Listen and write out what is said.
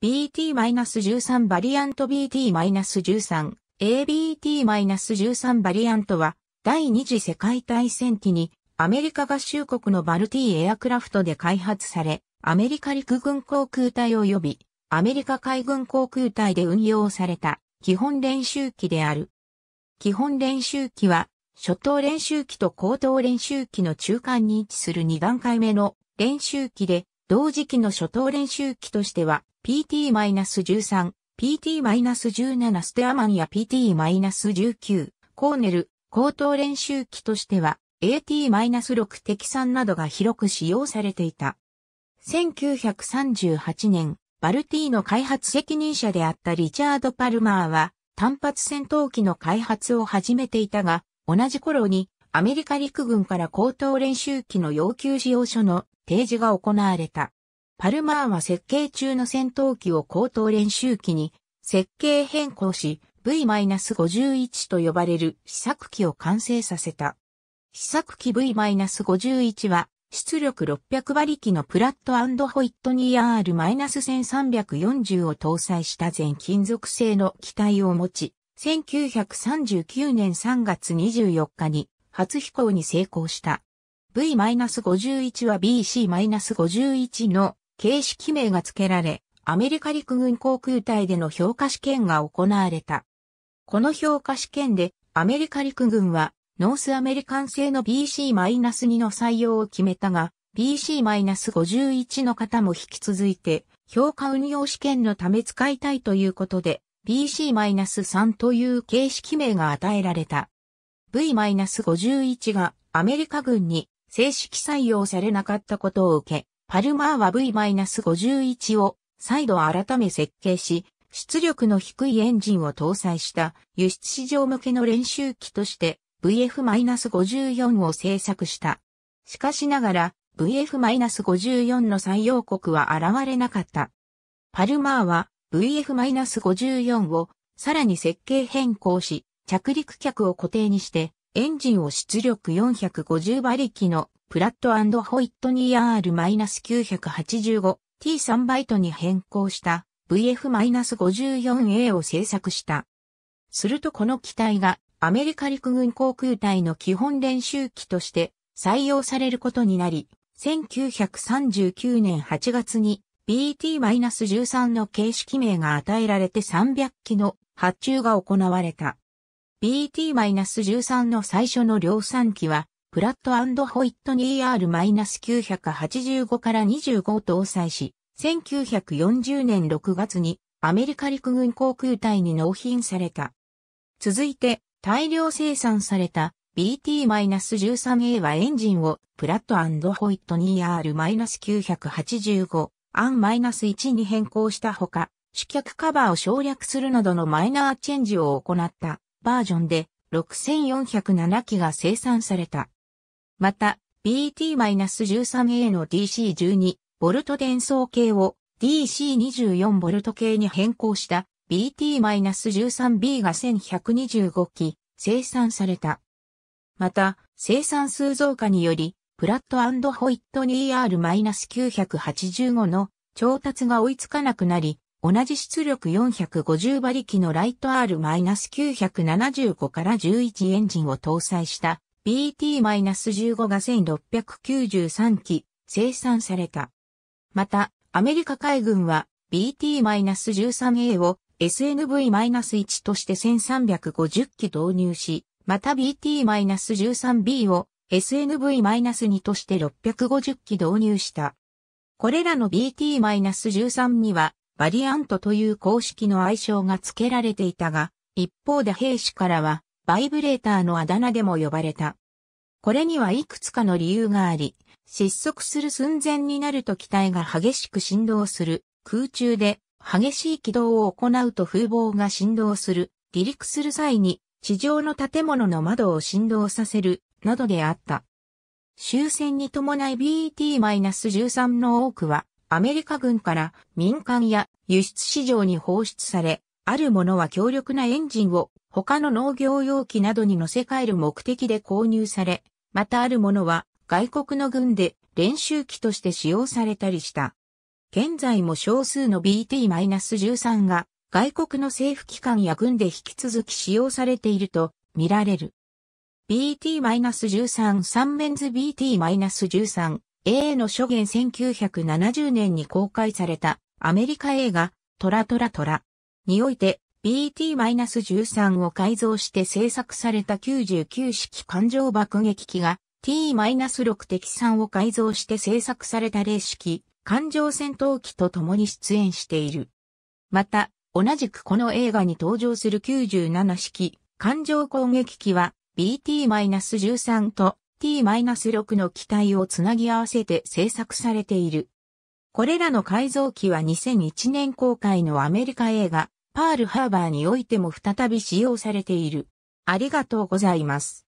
BT-13 バリアント BT-13、ABT-13 バリアントは、第二次世界大戦期に、アメリカ合衆国のバルティエアクラフトで開発され、アメリカ陸軍航空隊及び、アメリカ海軍航空隊で運用された、基本練習機である。基本練習機は、初等練習機と高等練習機の中間に位置する2段階目の練習機で、同時期の初等練習機としては、PT-13、PT-17 ステアマンや PT-19、コーネル、高等練習機としては、AT-6 敵酸などが広く使用されていた。1938年、バルティの開発責任者であったリチャード・パルマーは、単発戦闘機の開発を始めていたが、同じ頃にアメリカ陸軍から高等練習機の要求使用書の提示が行われた。パルマーは設計中の戦闘機を高等練習機に設計変更し V-51 と呼ばれる試作機を完成させた。試作機 V-51 は出力600馬力のプラットホイットニー R-1340 を搭載した全金属製の機体を持ち、1939年3月24日に初飛行に成功した。V-51 は BC-51 の形式名が付けられ、アメリカ陸軍航空隊での評価試験が行われた。この評価試験で、アメリカ陸軍は、ノースアメリカン製の BC-2 の採用を決めたが、BC-51 の方も引き続いて、評価運用試験のため使いたいということで、BC-3 という形式名が与えられた。V-51 がアメリカ軍に正式採用されなかったことを受け、パルマーは V-51 を再度改め設計し、出力の低いエンジンを搭載した輸出市場向けの練習機として VF-54 を製作した。しかしながら VF-54 の採用国は現れなかった。パルマーは VF-54 をさらに設計変更し、着陸客を固定にして、エンジンを出力450馬力のプラットホイットニー R-985T3 バイトに変更した VF-54A を製作した。するとこの機体がアメリカ陸軍航空隊の基本練習機として採用されることになり、1939年8月に BT-13 の形式名が与えられて300機の発注が行われた。BT-13 の最初の量産機は、プラットホイットニー R-985 から25を搭載し、1940年6月にアメリカ陸軍航空隊に納品された。続いて、大量生産された BT-13A はエンジンをプラットホイットニー R-985、アン－ 1に変更したほか、主脚カバーを省略するなどのマイナーチェンジを行った。バージョンで6407機が生産された。また、BT-13A の DC12 ボルト伝送系を DC24 ボルト系に変更した BT-13B が1125機生産された。また、生産数増加により、プラットホイットニー R-985 の調達が追いつかなくなり、同じ出力450馬力のライト R-975 から11エンジンを搭載した BT-15 が1693機生産された。また、アメリカ海軍は BT-13A を SNV-1 として1350機導入し、また BT-13B を SNV-2 として650機導入した。これらの BT-13 にはバリアントという公式の愛称が付けられていたが、一方で兵士からは、バイブレーターのあだ名でも呼ばれた。これにはいくつかの理由があり、失速する寸前になると機体が激しく振動する、空中で激しい軌道を行うと風防が振動する、離陸する際に地上の建物の窓を振動させる、などであった。終戦に伴い BT-13 の多くはアメリカ軍から民間や輸出市場に放出され、あるものは強力なエンジンを他の農業用機などに乗せ替える目的で購入され、またあるものは外国の軍で練習機として使用されたりした。現在も少数の BT-13 が外国の政府機関や軍で引き続き使用されていると見られる。BT-13 三面図 BT-13 A の初言1970年に公開されたアメリカ映画トラトラトラにおいて BT-13 を改造して制作された99式艦上爆撃機が T-6 敵3を改造して制作された0式艦上戦闘機と共に出演している。また、同じくこの映画に登場する97式艦上攻撃機は BT-13 と ST-6 の機体をつなぎ合わせて製作されている。これらの改造機は2001年公開のアメリカ映画、パールハーバーにおいても再び使用されている。ありがとうございます。